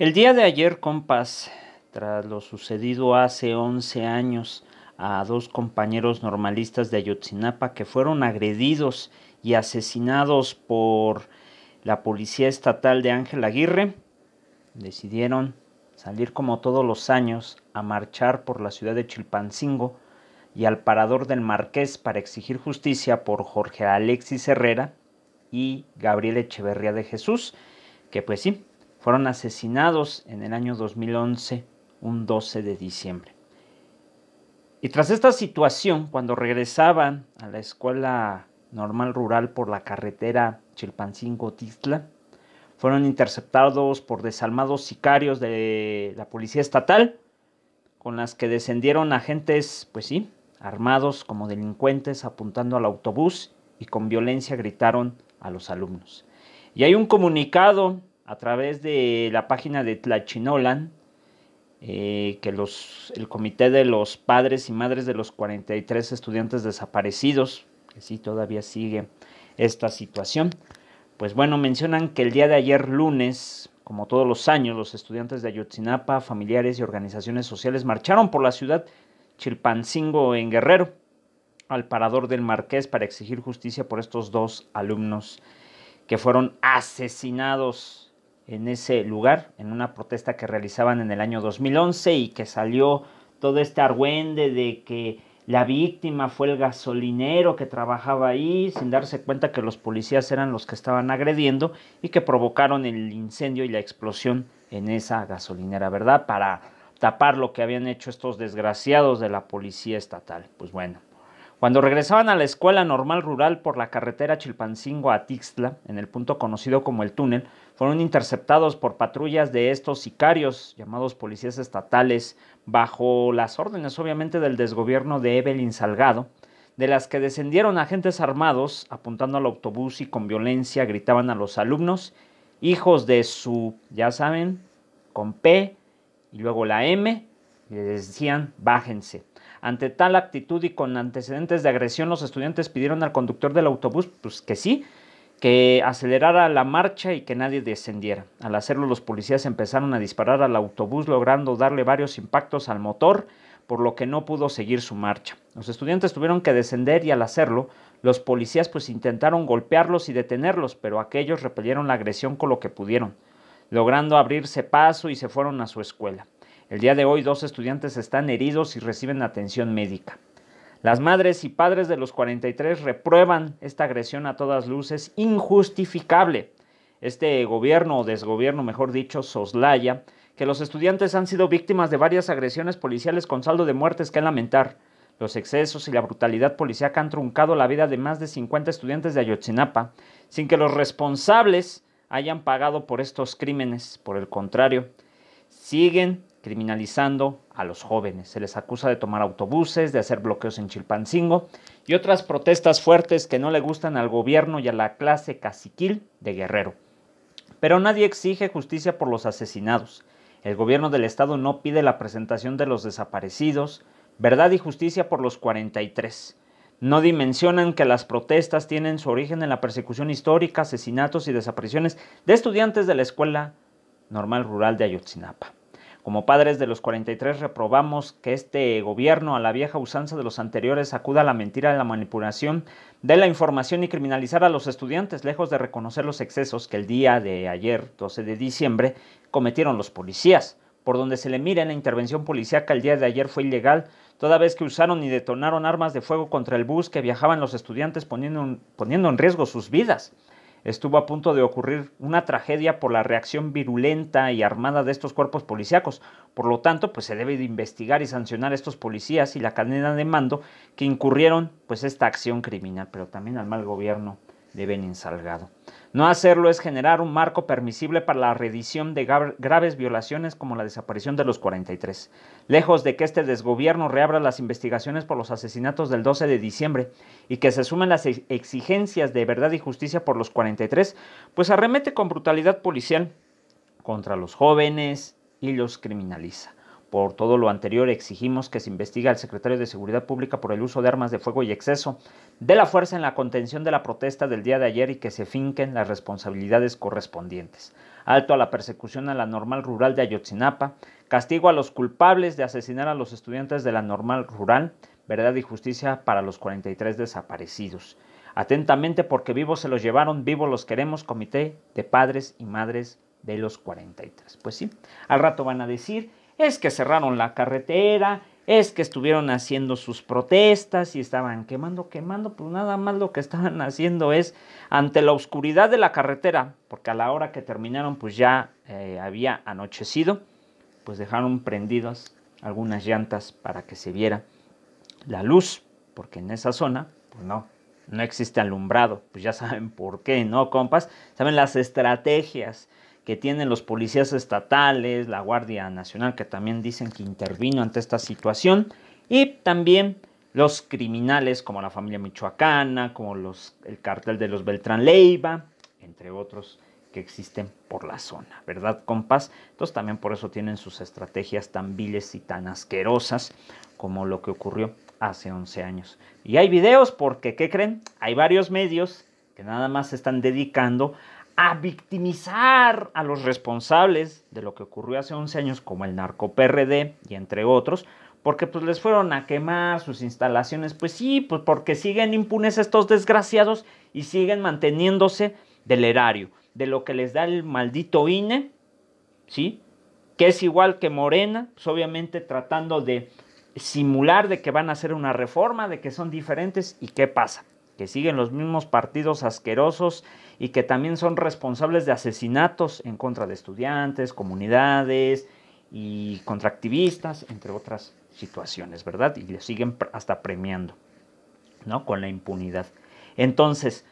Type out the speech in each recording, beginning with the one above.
El día de ayer, compas, tras lo sucedido hace 11 años a dos compañeros normalistas de Ayotzinapa que fueron agredidos y asesinados por la Policía Estatal de Ángel Aguirre, decidieron salir como todos los años a marchar por la ciudad de Chilpancingo y al parador del Marqués para exigir justicia por Jorge Alexis Herrera y Gabriel Echeverría de Jesús, que pues sí, fueron asesinados en el año 2011, un 12 de diciembre. Y tras esta situación, cuando regresaban a la escuela normal rural por la carretera Chilpancingo-Tizla, fueron interceptados por desalmados sicarios de la policía estatal, con las que descendieron agentes, pues sí, armados como delincuentes apuntando al autobús y con violencia gritaron a los alumnos. Y hay un comunicado a través de la página de Tlachinolan, eh, que los, el comité de los padres y madres de los 43 estudiantes desaparecidos, que sí todavía sigue esta situación, pues bueno, mencionan que el día de ayer lunes, como todos los años, los estudiantes de Ayotzinapa, familiares y organizaciones sociales marcharon por la ciudad Chilpancingo en Guerrero, al parador del Marqués, para exigir justicia por estos dos alumnos que fueron asesinados en ese lugar, en una protesta que realizaban en el año 2011 y que salió todo este argüende de que la víctima fue el gasolinero que trabajaba ahí, sin darse cuenta que los policías eran los que estaban agrediendo y que provocaron el incendio y la explosión en esa gasolinera, ¿verdad? Para tapar lo que habían hecho estos desgraciados de la policía estatal. Pues bueno, cuando regresaban a la escuela normal rural por la carretera Chilpancingo a Tixla, en el punto conocido como el túnel, fueron interceptados por patrullas de estos sicarios, llamados policías estatales, bajo las órdenes obviamente del desgobierno de Evelyn Salgado, de las que descendieron agentes armados apuntando al autobús y con violencia gritaban a los alumnos, hijos de su, ya saben, con P y luego la M, y les decían, bájense. Ante tal actitud y con antecedentes de agresión, los estudiantes pidieron al conductor del autobús pues, que sí, que acelerara la marcha y que nadie descendiera. Al hacerlo los policías empezaron a disparar al autobús logrando darle varios impactos al motor, por lo que no pudo seguir su marcha. Los estudiantes tuvieron que descender y al hacerlo los policías pues intentaron golpearlos y detenerlos, pero aquellos repelieron la agresión con lo que pudieron, logrando abrirse paso y se fueron a su escuela. El día de hoy dos estudiantes están heridos y reciben atención médica. Las madres y padres de los 43 reprueban esta agresión a todas luces injustificable. Este gobierno o desgobierno, mejor dicho, soslaya que los estudiantes han sido víctimas de varias agresiones policiales con saldo de muertes que lamentar. Los excesos y la brutalidad policial han truncado la vida de más de 50 estudiantes de Ayotzinapa, sin que los responsables hayan pagado por estos crímenes. Por el contrario, siguen criminalizando a los jóvenes. Se les acusa de tomar autobuses, de hacer bloqueos en Chilpancingo y otras protestas fuertes que no le gustan al gobierno y a la clase caciquil de Guerrero. Pero nadie exige justicia por los asesinados. El gobierno del estado no pide la presentación de los desaparecidos, verdad y justicia por los 43. No dimensionan que las protestas tienen su origen en la persecución histórica, asesinatos y desapariciones de estudiantes de la Escuela Normal Rural de Ayotzinapa. Como padres de los 43 reprobamos que este gobierno a la vieja usanza de los anteriores acuda a la mentira, a la manipulación de la información y criminalizar a los estudiantes, lejos de reconocer los excesos que el día de ayer, 12 de diciembre, cometieron los policías. Por donde se le mire, la intervención policíaca el día de ayer fue ilegal, toda vez que usaron y detonaron armas de fuego contra el bus que viajaban los estudiantes poniendo en riesgo sus vidas estuvo a punto de ocurrir una tragedia por la reacción virulenta y armada de estos cuerpos policíacos. Por lo tanto, pues se debe de investigar y sancionar a estos policías y la cadena de mando que incurrieron pues esta acción criminal, pero también al mal gobierno de Benin Salgado. No hacerlo es generar un marco permisible para la redición de graves violaciones como la desaparición de los 43. Lejos de que este desgobierno reabra las investigaciones por los asesinatos del 12 de diciembre y que se sumen las exigencias de verdad y justicia por los 43, pues arremete con brutalidad policial contra los jóvenes y los criminaliza. Por todo lo anterior, exigimos que se investigue al secretario de Seguridad Pública por el uso de armas de fuego y exceso de la fuerza en la contención de la protesta del día de ayer y que se finquen las responsabilidades correspondientes. Alto a la persecución a la normal rural de Ayotzinapa, castigo a los culpables de asesinar a los estudiantes de la normal rural, verdad y justicia para los 43 desaparecidos. Atentamente porque vivos se los llevaron, vivos los queremos, Comité de Padres y Madres de los 43. Pues sí, al rato van a decir es que cerraron la carretera, es que estuvieron haciendo sus protestas y estaban quemando, quemando, pues nada más lo que estaban haciendo es ante la oscuridad de la carretera, porque a la hora que terminaron pues ya eh, había anochecido, pues dejaron prendidas algunas llantas para que se viera la luz, porque en esa zona pues no, no existe alumbrado, pues ya saben por qué, ¿no, compas? Saben las estrategias que tienen los policías estatales, la Guardia Nacional, que también dicen que intervino ante esta situación, y también los criminales como la familia michoacana, como los, el cartel de los Beltrán Leiva, entre otros que existen por la zona, ¿verdad, compas? Entonces también por eso tienen sus estrategias tan viles y tan asquerosas como lo que ocurrió hace 11 años. Y hay videos porque, ¿qué creen? Hay varios medios que nada más se están dedicando a victimizar a los responsables de lo que ocurrió hace 11 años, como el narco PRD y entre otros, porque pues les fueron a quemar sus instalaciones, pues sí, pues porque siguen impunes estos desgraciados y siguen manteniéndose del erario, de lo que les da el maldito INE, ¿sí? Que es igual que Morena, pues obviamente tratando de simular de que van a hacer una reforma, de que son diferentes y qué pasa que siguen los mismos partidos asquerosos y que también son responsables de asesinatos en contra de estudiantes, comunidades y contra activistas, entre otras situaciones, ¿verdad? Y le siguen hasta premiando, ¿no? Con la impunidad. Entonces,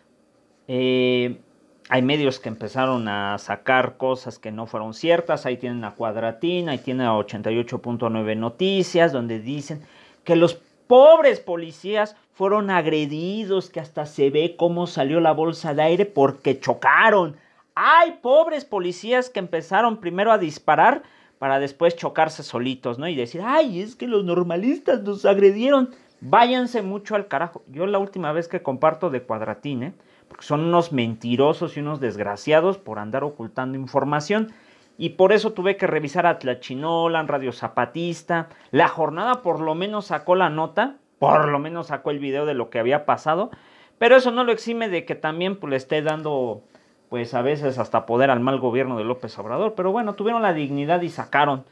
eh, hay medios que empezaron a sacar cosas que no fueron ciertas. Ahí tienen la cuadratina, ahí tienen a 88.9 Noticias, donde dicen que los pobres policías fueron agredidos, que hasta se ve cómo salió la bolsa de aire porque chocaron. Hay pobres policías que empezaron primero a disparar para después chocarse solitos, ¿no? Y decir, ay, es que los normalistas nos agredieron. Váyanse mucho al carajo. Yo la última vez que comparto de cuadratín, ¿eh? porque son unos mentirosos y unos desgraciados por andar ocultando información y por eso tuve que revisar a Tlachinolan, Radio Zapatista. La jornada por lo menos sacó la nota, por lo menos sacó el video de lo que había pasado, pero eso no lo exime de que también pues, le esté dando, pues a veces hasta poder al mal gobierno de López Obrador. Pero bueno, tuvieron la dignidad y sacaron,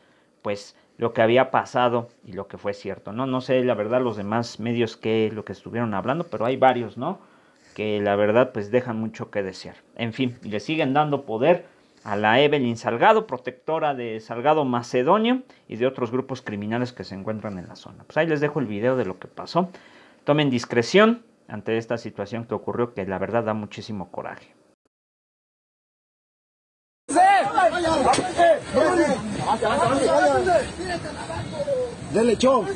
pues lo que había pasado y lo que fue cierto, ¿no? No sé, la verdad, los demás medios que lo que estuvieron hablando, pero hay varios, ¿no? Que la verdad, pues dejan mucho que desear. En fin, le siguen dando poder a la Evelyn Salgado, protectora de Salgado Macedonio y de otros grupos criminales que se encuentran en la zona. Pues ahí les dejo el video de lo que pasó. Tomen discreción ante esta situación que ocurrió, que la verdad da muchísimo coraje. chon.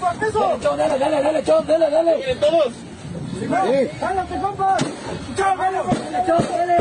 ¡Dale,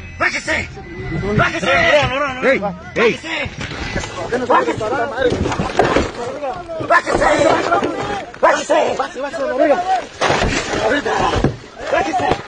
¡Bájese! ¡Bájese! ¡Ey! ¡Ey! ¡Bájese! ¡Bájese! ¡Bájese! ¡Bájese! ¡Bájese!